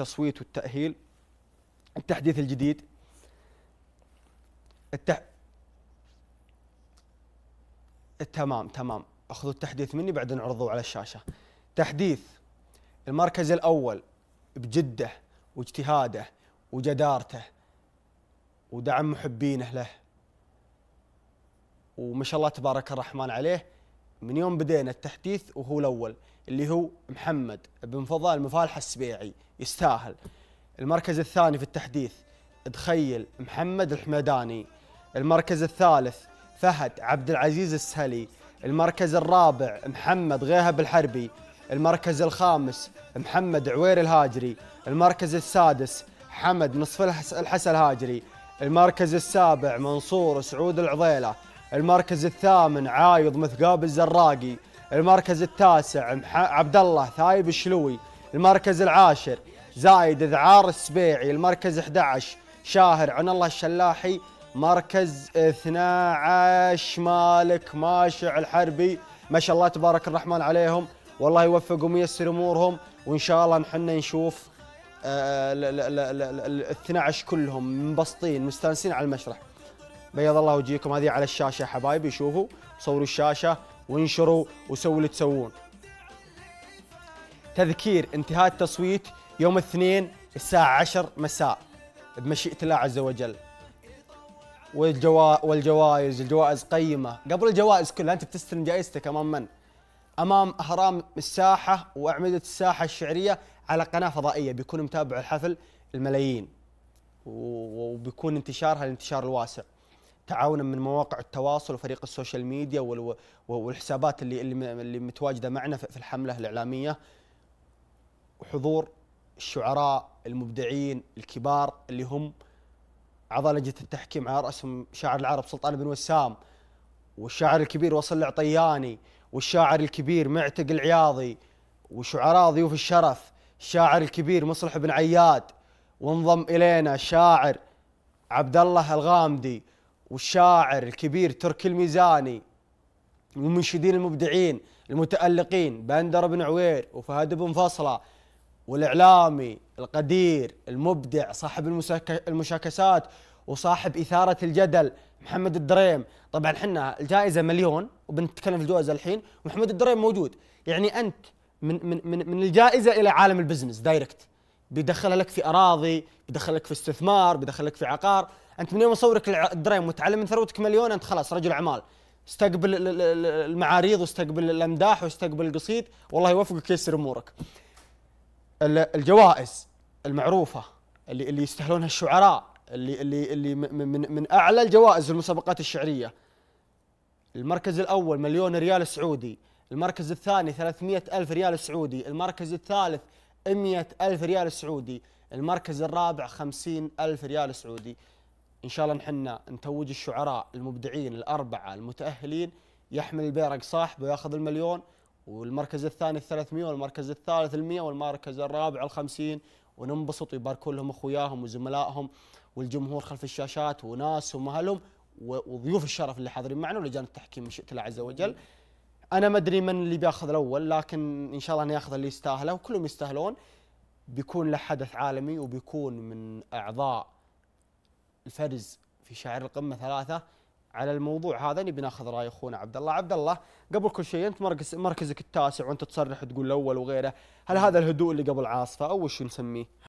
التصويت والتأهيل التحديث الجديد التح... تمام تمام اخذوا التحديث مني بعدين عرضوه على الشاشة تحديث المركز الأول بجدة واجتهاده وجدارته ودعم محبينه له وما شاء الله تبارك الرحمن عليه من يوم بدينا التحديث وهو الاول اللي هو محمد بن فضال مفالح السبيعي يستاهل المركز الثاني في التحديث تخيل محمد الحمداني المركز الثالث فهد عبد العزيز السهلي المركز الرابع محمد غيهب الحربي المركز الخامس محمد عوير الهاجري المركز السادس حمد نصف الحسن الهاجري المركز السابع منصور سعود العضيله المركز الثامن عايض مثقاب الزراقي المركز التاسع عبد الله ثايب الشلوي المركز العاشر زايد ذعار السبيعي المركز 11 شاهر عن الله الشلاحي مركز 12 مالك ماشع الحربي ما شاء الله تبارك الرحمن عليهم والله يوفقهم وييسر امورهم وان شاء الله نحن نشوف آه، ال 12 كلهم منبسطين مستانسين على المشرح بيض الله وجيكم هذه على الشاشه حبايبي شوفوا صوروا الشاشه وانشروا وسووا اللي تسوون تذكير انتهاء التصويت يوم الاثنين الساعة 10 مساء بمشيئة الله عز وجل والجوا... والجوائز الجوائز قيمة قبل الجوائز كلها أنت بتستلم جائزتك أمام من؟ أمام أهرام الساحة وأعمدة الساحة الشعرية على قناة فضائية بيكون متابع الحفل الملايين وبيكون انتشارها الانتشار الواسع تعاونا من مواقع التواصل وفريق السوشيال ميديا والحسابات اللي اللي متواجده معنا في الحمله الاعلاميه وحضور الشعراء المبدعين الكبار اللي هم اعضاء لجنه التحكيم على راسهم شاعر العرب سلطان بن وسام والشاعر الكبير وصل العطياني والشاعر الكبير معتق العياضي وشعراء ضيوف الشرف الشاعر الكبير مصلح بن عياد وانضم الينا شاعر عبد الله الغامدي والشاعر الكبير تركي الميزاني والمنشدين المبدعين المتألقين بندر بن عوير وفهد بن فصلة والإعلامي القدير المبدع صاحب المشاكسات وصاحب إثارة الجدل محمد الدريم طبعا حنا الجائزة مليون وبنتكلم في الجوائز الحين ومحمد الدريم موجود يعني أنت من, من, من, من الجائزة إلى عالم البزنس دايركت بيدخلها لك في اراضي بيدخلك لك في استثمار بيدخلك لك في عقار انت من يوم اصورك الدرايم وتعلم من ثروتك مليون انت خلاص رجل اعمال استقبل المعاريض واستقبل الامداح واستقبل القصيد والله يوفقك ييسر امورك الجوائز المعروفه اللي اللي يستهلونها الشعراء اللي اللي اللي من من, من اعلى الجوائز المسابقات الشعريه المركز الاول مليون ريال سعودي المركز الثاني 300 الف ريال سعودي المركز الثالث 100 ألف ريال سعودي المركز الرابع 50 ألف ريال سعودي إن شاء الله نحن نتوج الشعراء المبدعين الأربعة المتأهلين يحمل البيرق صاحبه ويأخذ المليون والمركز الثاني الثلاث 300 والمركز الثالث المئة 100 والمركز الرابع الخمسين 50 وننبسط ويباركون لهم اخوياهم وزملائهم والجمهور خلف الشاشات وناسهم واهلهم وضيوف الشرف اللي حاضرين معنا ولجان التحكيم من شئت الله عز وجل انا ما ادري من اللي بياخذ الاول لكن ان شاء الله اني اللي يستاهله وكلهم يستاهلون بيكون له حدث عالمي وبيكون من اعضاء الفرز في شاعر القمه ثلاثه على الموضوع هذا نبي ناخذ راي اخونا عبد الله عبد الله قبل كل شيء انت مركز مركزك التاسع وانت تصرح وتقول الاول وغيره هل هذا الهدوء اللي قبل عاصفه او وش نسميه